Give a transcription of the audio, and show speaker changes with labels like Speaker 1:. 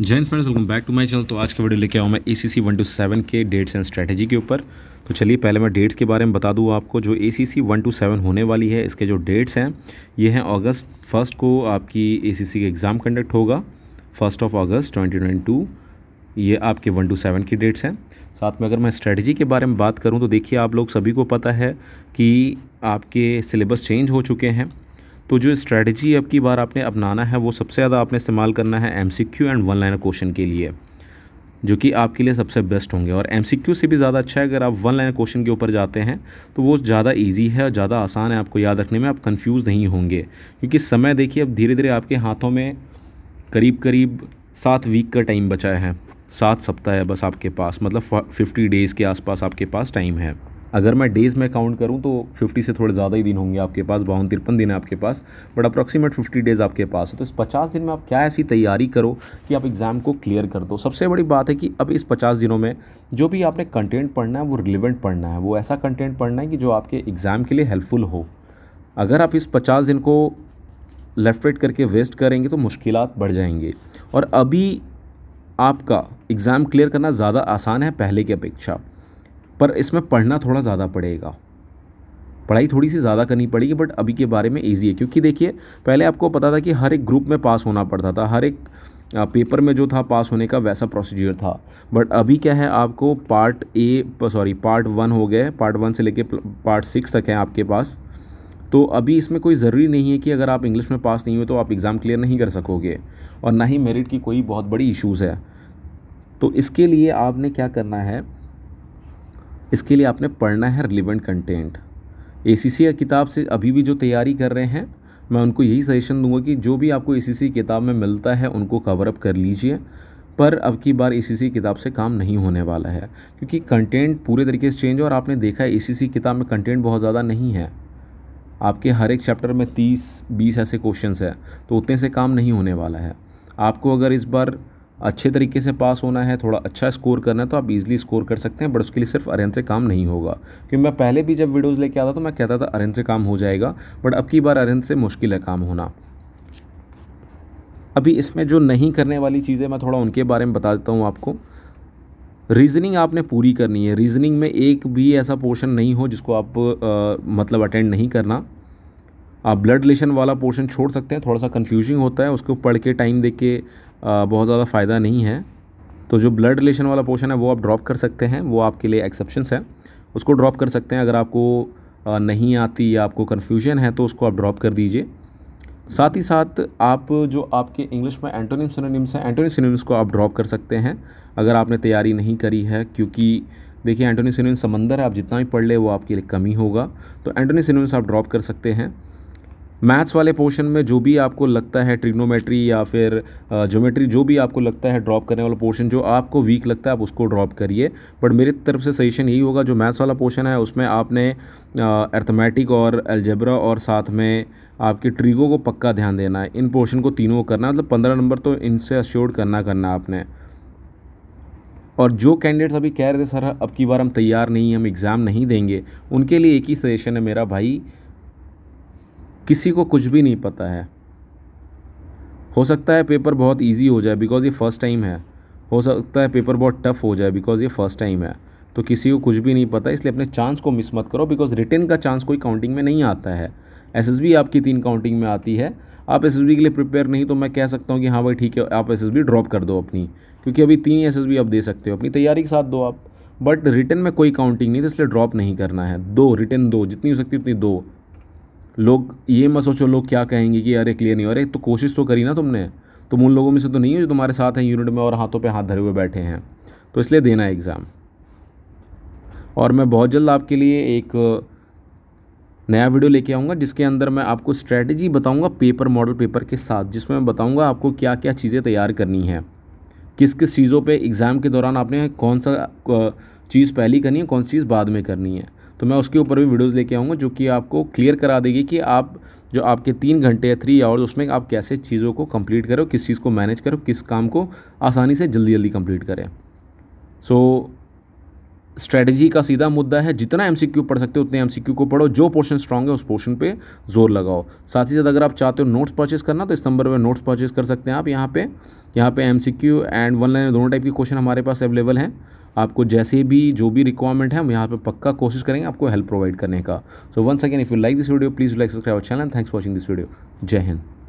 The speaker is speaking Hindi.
Speaker 1: Jain friends welcome back to my channel तो आज के वीडियो लेके आऊँ मैं A C C one two seven के डेट्स एंड स्ट्रेटजी के ऊपर तो चलिए पहले मैं डेट्स के बारे में बता दूँ आपको जो A C C one two seven होने वाली है इसके जो डेट्स हैं ये हैं अगस्त फर्स्ट को आपकी ए सी सी का एग्ज़ाम कंडक्ट होगा first of August twenty twenty two ये आपके वन टू सेवन की डेट्स हैं साथ में अगर मैं स्ट्रैटेजी के बारे में बात करूँ तो देखिए आप लोग सभी को पता है कि आपके सिलेबस चेंज हो चुके हैं तो जो स्ट्रैटेजी अब की बार आपने अपनाना है वो सबसे ज़्यादा आपने इस्तेमाल करना है M and one liner question के लिए जो कि आपके लिए सबसे बेस्ट होंगे और एम से भी ज़्यादा अच्छा है अगर आप वन लाइन क्वेश्चन के ऊपर जाते हैं तो वो ज़्यादा ईजी है और ज़्यादा आसान है आपको याद रखने में आप कन्फ्यूज़ नहीं होंगे क्योंकि समय देखिए अब धीरे धीरे आपके हाथों में करीब करीब सात वीक का टाइम बचा है सात सप्ताह है बस आपके पास मतलब फिफ्टी डेज़ के आसपास आपके पास टाइम है अगर मैं डेज़ में काउंट करूँ तो फिफ्टी से थोड़े ज़्यादा ही दिन होंगे आपके पास बावन तिरपन दिन है आपके पास बट अप्रॉक्सीमेट फिफ्टी डेज़ आपके पास है तो इस पचास दिन में आप क्या ऐसी तैयारी करो कि आप एग्ज़ाम को क्लियर कर दो सबसे बड़ी बात है कि अब इस पचास दिनों में जो भी आपने कंटेंट पढ़ना है वो रिलेवेंट पढ़ना है वो ऐसा कंटेंट पढ़ना है कि जो आपके एग्ज़ाम के लिए हेल्पफुल हो अगर आप इस पचास दिन को लेफ्ट राइट करके वेस्ट करेंगे तो मुश्किल बढ़ जाएंगे और अभी आपका एग्ज़ाम क्लियर करना ज़्यादा आसान है पहले की अपेक्षा पर इसमें पढ़ना थोड़ा ज़्यादा पड़ेगा पढ़ाई थोड़ी सी ज़्यादा करनी पड़ेगी बट अभी के बारे में ईजी है क्योंकि देखिए पहले आपको पता था कि हर एक ग्रुप में पास होना पड़ता था हर एक पेपर में जो था पास होने का वैसा प्रोसीजर था बट अभी क्या है आपको part A sorry part one हो गए पार्ट वन से लेके पार्ट सिक्स तक है आपके पास तो अभी इसमें कोई ज़रूरी नहीं है कि अगर आप इंग्लिश में पास नहीं हुए तो आप एग्ज़ाम क्लियर नहीं कर सकोगे और ना ही मेरिट की कोई बहुत बड़ी इश्यूज़ है तो इसके लिए आपने क्या करना है इसके लिए आपने पढ़ना है रिलिवेंट कंटेंट ए सी किताब से अभी भी जो तैयारी कर रहे हैं मैं उनको यही सजेशन दूंगा कि जो भी आपको ए सी किताब में मिलता है उनको कवरअप कर लीजिए पर अब की बार ए सी किताब से काम नहीं होने वाला है क्योंकि कंटेंट पूरे तरीके से चेंज है और आपने देखा है ए सी किताब में कंटेंट बहुत ज़्यादा नहीं है आपके हर एक चैप्टर में तीस बीस ऐसे क्वेश्चन हैं तो उतने से काम नहीं होने वाला है आपको अगर इस बार अच्छे तरीके से पास होना है थोड़ा अच्छा स्कोर करना है तो आप ईजिली स्कोर कर सकते हैं बट उसके लिए सिर्फ अरेन से काम नहीं होगा क्योंकि मैं पहले भी जब वीडियोस लेके आता तो मैं कहता था अरेन से काम हो जाएगा बट अब की बार अरेन से मुश्किल है काम होना अभी इसमें जो नहीं करने वाली चीज़ें मैं थोड़ा उनके बारे में बता देता हूँ आपको रीजनिंग आपने पूरी करनी है रीजनिंग में एक भी ऐसा पोर्शन नहीं हो जिसको आप मतलब अटेंड नहीं करना आप ब्लड रिलेशन वाला पोर्शन छोड़ सकते हैं थोड़ा सा कन्फ्यूजिंग होता है उसको पढ़ के टाइम दे के बहुत ज़्यादा फ़ायदा नहीं है तो जो ब्लड रिलेशन वाला पोर्शन है वो आप ड्रॉप कर सकते हैं वो आपके लिए एक्सेप्शन है उसको ड्रॉप कर सकते हैं अगर आपको नहीं आती या आपको कन्फ्यूजन है तो उसको आप ड्रॉप कर दीजिए साथ ही साथ आप जो आपके इंग्लिश में एंटोनिम सिनोनिम्स हैं एंटोनिम सिनोनिम्स को आप ड्रॉप कर सकते हैं अगर आपने तैयारी नहीं करी है क्योंकि देखिए एंटोनिम सिनोनिम समंदर है आप जितना भी पढ़ ले वो आपके लिए कमी होगा तो एंटोनिम सिनोनिम्स आप ड्रॉप कर सकते हैं मैथ्स वाले पोर्शन में जो भी आपको लगता है ट्रिग्नोमेट्री या फिर जोमेट्री जो भी आपको लगता है ड्रॉप करने वाला पोर्शन जो आपको वीक लगता है आप उसको ड्रॉप करिए बट मेरी तरफ से सजेशन यही होगा जो मैथ्स वाला पोर्शन है उसमें आपने अर्थमेटिक और एल्जेब्रा और साथ में आपके ट्रिगो को पक्का ध्यान देना है इन पोर्शन को तीनों को करना है मतलब पंद्रह नंबर तो इनसे अश्योर्ड करना करना आपने और जो कैंडिडेट्स अभी कह रहे थे सर अब की बार हम तैयार नहीं हम एग्ज़ाम नहीं देंगे उनके लिए एक ही सजेशन है मेरा भाई किसी को कुछ भी नहीं पता है हो सकता है पेपर बहुत ईजी हो जाए बिकॉज़ ये फ़र्स्ट टाइम है हो सकता है पेपर बहुत टफ़ हो जाए बिकॉज़ ये फ़र्स्ट टाइम है तो किसी को कुछ भी नहीं पता इसलिए अपने चांस को मिस मत करो बिकॉज़ रिटर्न का चांस कोई काउंटिंग में नहीं आता है एस आपकी तीन काउंटिंग में आती है आप एस के लिए प्रिपेयर नहीं तो मैं कह सकता हूँ कि हाँ भाई ठीक है आप एस ड्रॉप कर दो अपनी क्योंकि अभी तीन ही एसएसबी आप दे सकते हो अपनी तैयारी के साथ दो आप बट रिटर्न में कोई काउंटिंग नहीं तो इसलिए ड्रॉप नहीं करना है दो रिटर्न दो जितनी हो सकती उतनी दो लोग ये मत सोचो लोग क्या कहेंगे कि अरे क्लियर नहीं हो अरे तो कोशिश तो करी ना तुमने तुम उन लोगों में से तो नहीं हो जो तुम्हारे साथ हैं यूनिट में और हाथों पे हाथ धरे हुए बैठे हैं तो इसलिए देना है एग्ज़ाम और मैं बहुत जल्द आपके लिए एक नया वीडियो लेके आऊँगा जिसके अंदर मैं आपको स्ट्रैटेजी बताऊँगा पेपर मॉडल पेपर के साथ जिसमें मैं बताऊँगा आपको क्या क्या चीज़ें तैयार करनी है किस किस चीज़ों पर एग्ज़ाम के दौरान आपने कौन सा चीज़ पहली करनी है कौन सी चीज़ बाद में करनी है तो मैं उसके ऊपर भी वीडियोस लेके आऊँगा जो कि आपको क्लियर करा देगी कि आप जो आपके तीन घंटे या थ्री आवर्स उसमें आप कैसे चीज़ों को कंप्लीट करो किस चीज़ को मैनेज करो किस काम को आसानी से जल्दी जल्दी कंप्लीट करें सो so, स्ट्रेटजी का सीधा मुद्दा है जितना एम पढ़ सकते हो उतने एम को पढ़ो जो पोर्शन स्ट्रांग है उस पोर्शन पे जोर लगाओ साथ ही साथ अगर आप चाहते हो नोट्स परचेस करना तो इस नंबर पर नोट्स परचेस कर सकते हैं आप यहाँ पे यहाँ पे एम एंड वन लाइन दोनों टाइप के क्वेश्चन हमारे पास अवेलेबल हैं आपको जैसे भी जो भी रिक्वायरमेंट है हम यहाँ पे पक्का कोशिश करेंगे आपको हेल्प प्रोवाइड करने का so once again if you like this video please like subscribe channel thanks watching this video Jai Hind